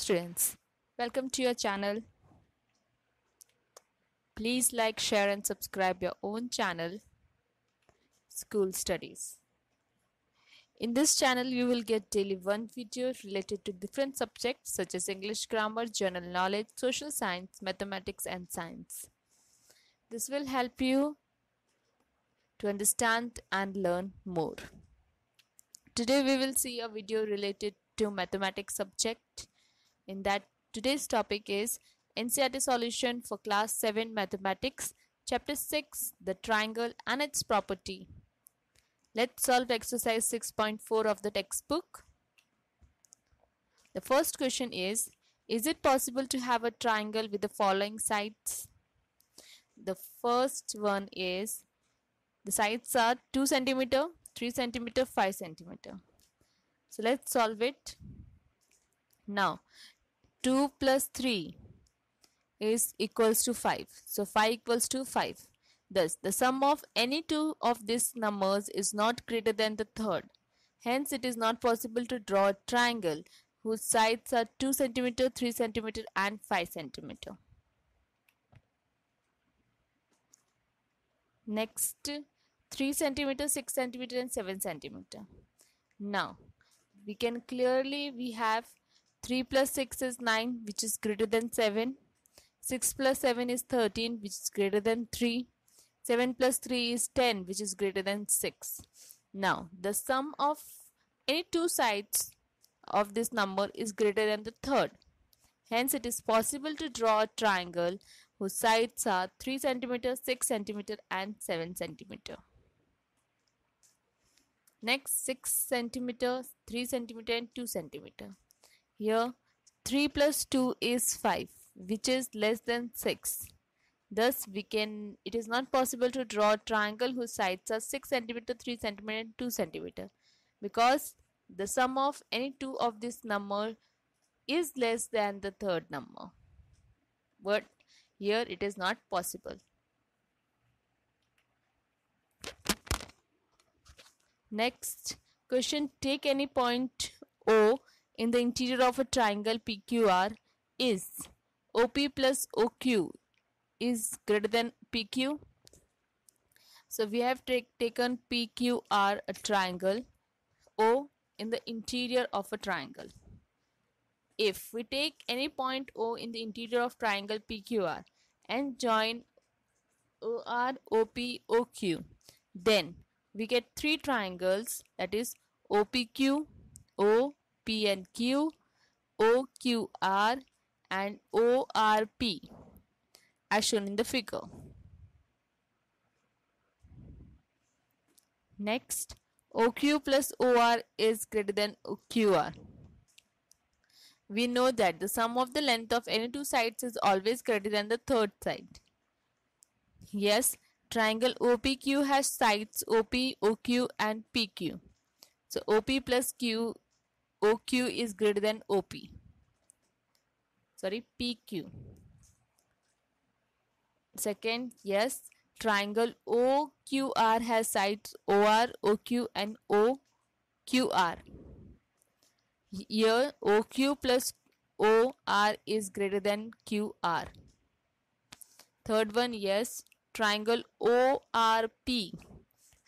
students welcome to your channel please like share and subscribe your own channel school studies in this channel you will get daily one video related to different subjects such as english grammar general knowledge social science mathematics and science this will help you to understand and learn more today we will see a video related to mathematics subject in that today's topic is NCRT solution for class 7 mathematics chapter 6 the triangle and its property let's solve exercise 6.4 of the textbook the first question is is it possible to have a triangle with the following sides the first one is the sides are 2 centimeter 3 centimeter 5 centimeter so let's solve it now 2 plus 3 is equals to 5. So 5 equals to 5. Thus, the sum of any two of these numbers is not greater than the third. Hence, it is not possible to draw a triangle whose sides are 2 cm, 3 cm and 5 cm. Next, 3 cm, 6 cm and 7 cm. Now, we can clearly we have 3 plus 6 is 9 which is greater than 7. 6 plus 7 is 13 which is greater than 3. 7 plus 3 is 10 which is greater than 6. Now the sum of any two sides of this number is greater than the third. Hence it is possible to draw a triangle whose sides are 3 cm, 6 cm and 7 cm. Next 6 cm, 3 cm and 2 cm. Here 3 plus 2 is 5 which is less than 6. Thus we can it is not possible to draw a triangle whose sides are 6 centimeter, 3 centimeter, and 2 centimeter, because the sum of any two of this number is less than the third number. But here it is not possible. Next question take any point O in the interior of a triangle PQR is OP plus OQ is greater than PQ. So we have take, taken PQR a triangle O in the interior of a triangle. If we take any point O in the interior of triangle PQR and join OR, OP, OQ, then we get three triangles that is OPQ, O, PNQ, OQR and ORP as shown in the figure. Next, OQ plus OR is greater than OQR. We know that the sum of the length of any two sides is always greater than the third side. Yes, triangle OPQ has sides OP, OQ and PQ. So OP plus Q OQ is greater than OP. Sorry, PQ. Second, yes, triangle OQR has sides OR, OQ and OQR. Here, OQ plus OR is greater than QR. Third one, yes, triangle ORP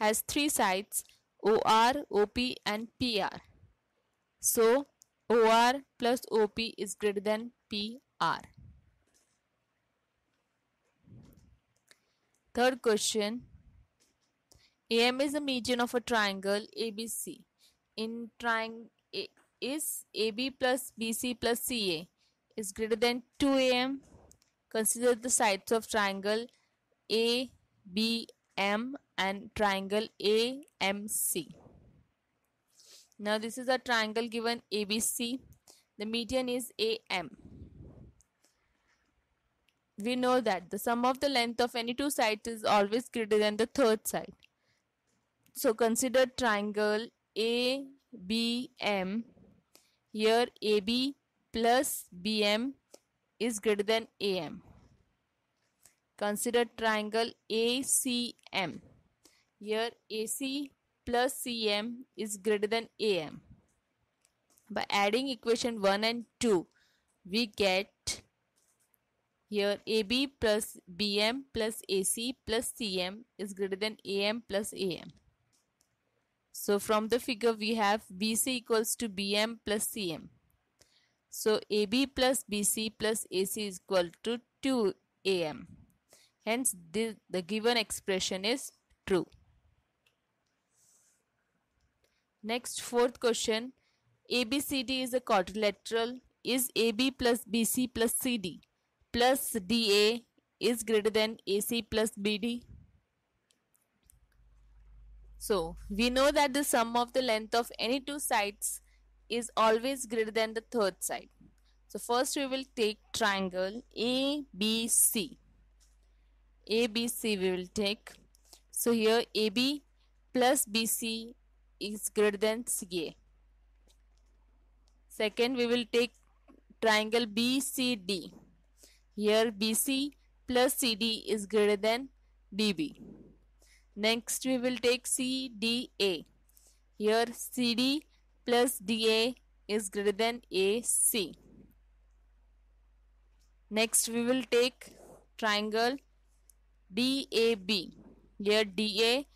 has three sides OR, OP and PR. So OR plus OP is greater than PR. Third question. AM is the median of a triangle ABC. In triangle is AB plus BC plus CA is greater than 2 AM. Consider the sides of triangle ABM and triangle AMC. Now this is a triangle given ABC. The median is AM. We know that the sum of the length of any two sides is always greater than the third side. So consider triangle ABM. Here AB plus BM is greater than AM. Consider triangle ACM. Here AC plus Cm is greater than Am. By adding equation 1 and 2, we get here AB plus BM plus AC plus CM is greater than AM plus AM. So from the figure we have BC equals to BM plus CM. So AB plus BC plus AC is equal to 2 AM. Hence the, the given expression is true. Next, fourth question. ABCD is a quadrilateral. Is AB plus BC plus CD plus DA is greater than AC plus BD? So, we know that the sum of the length of any two sides is always greater than the third side. So, first we will take triangle ABC. ABC we will take. So, here AB plus BC is greater than CA. Second, we will take triangle BCD. Here BC plus CD is greater than DB. Next, we will take CDA. Here CD plus DA is greater than AC. Next, we will take triangle DAB. Here DA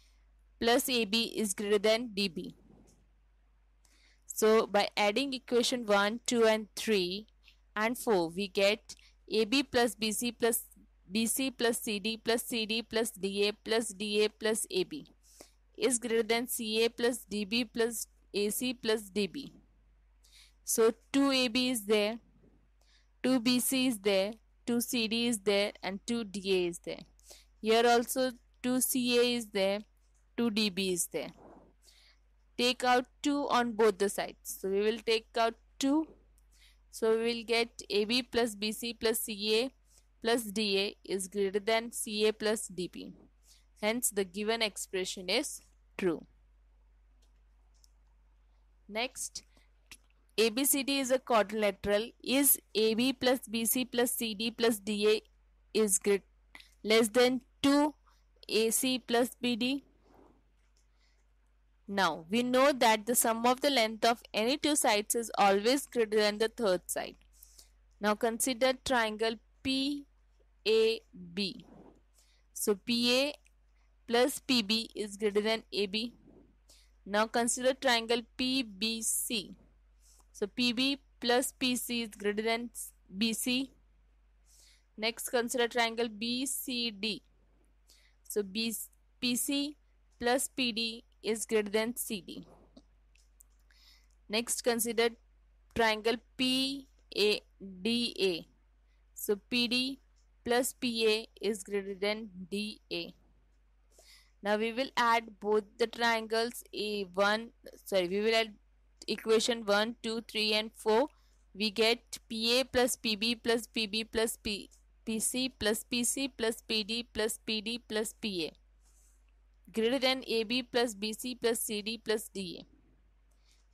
plus AB is greater than DB. So by adding equation 1, 2 and 3 and 4 we get AB plus BC plus BC plus CD plus CD plus DA plus DA plus AB is greater than CA plus DB plus AC plus DB. So 2AB is there, 2BC is there, 2CD is there and 2DA is there. Here also 2CA is there, 2 dB is there take out 2 on both the sides so we will take out 2 so we will get AB plus BC plus CA plus DA is greater than CA plus DB hence the given expression is true next ABCD is a quadrilateral is AB plus BC plus CD plus DA is greater less than 2 AC plus BD now, we know that the sum of the length of any two sides is always greater than the third side. Now, consider triangle PAB. So, PA plus PB is greater than AB. Now, consider triangle PBC. So, PB plus PC is greater than BC. Next, consider triangle BCD. So, BC, PC plus PD is greater than CD. Next consider triangle PADA. So PD plus PA is greater than DA. Now we will add both the triangles A1 sorry we will add equation 1 2 3 and 4 we get PA plus PB plus PB plus P, PC plus PC plus PD plus PD plus PA greater than AB plus BC plus CD plus DA.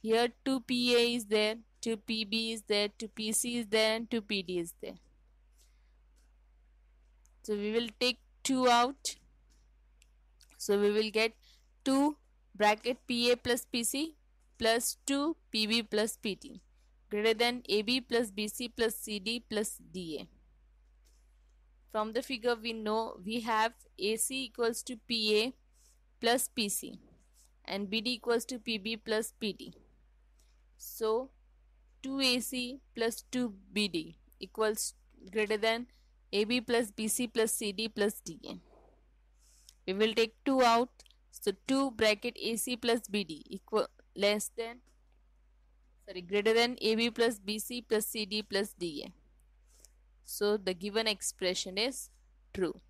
Here 2PA is there, 2PB is there, 2PC is there and 2PD is there. So we will take 2 out. So we will get 2 bracket PA plus PC plus 2 PB plus PT greater than AB plus BC plus CD plus DA. From the figure we know we have AC equals to PA plus PC and BD equals to PB plus PD. So 2AC plus 2BD equals greater than AB plus BC plus CD plus DA. We will take 2 out. So 2 bracket AC plus BD equal less than sorry greater than AB plus BC plus CD plus DA. So the given expression is true.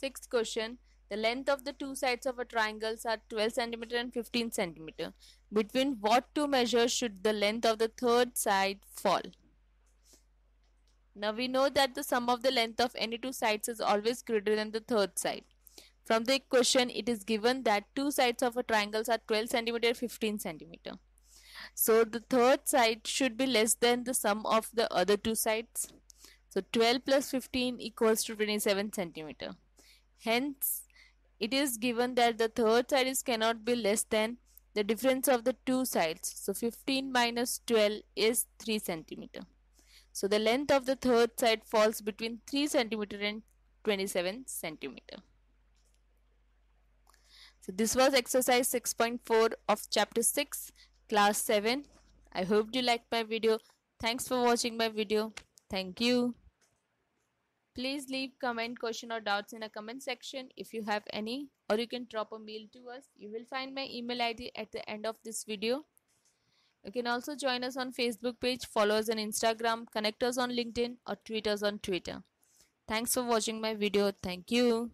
Sixth question. The length of the two sides of a triangle are 12 cm and 15 cm. Between what two measures should the length of the third side fall? Now we know that the sum of the length of any two sides is always greater than the third side. From the question, it is given that two sides of a triangle are 12 cm and 15 cm. So the third side should be less than the sum of the other two sides. So 12 plus 15 equals to 27 centimeter. Hence, it is given that the third side is cannot be less than the difference of the two sides. So 15 minus 12 is 3 centimeter. So the length of the third side falls between 3 centimeter and 27 centimeter. So this was exercise 6.4 of chapter 6 class 7. I hope you liked my video. Thanks for watching my video. Thank you. Please leave comment, question or doubts in a comment section if you have any or you can drop a mail to us. You will find my email ID at the end of this video. You can also join us on Facebook page, follow us on Instagram, connect us on LinkedIn or tweet us on Twitter. Thanks for watching my video. Thank you.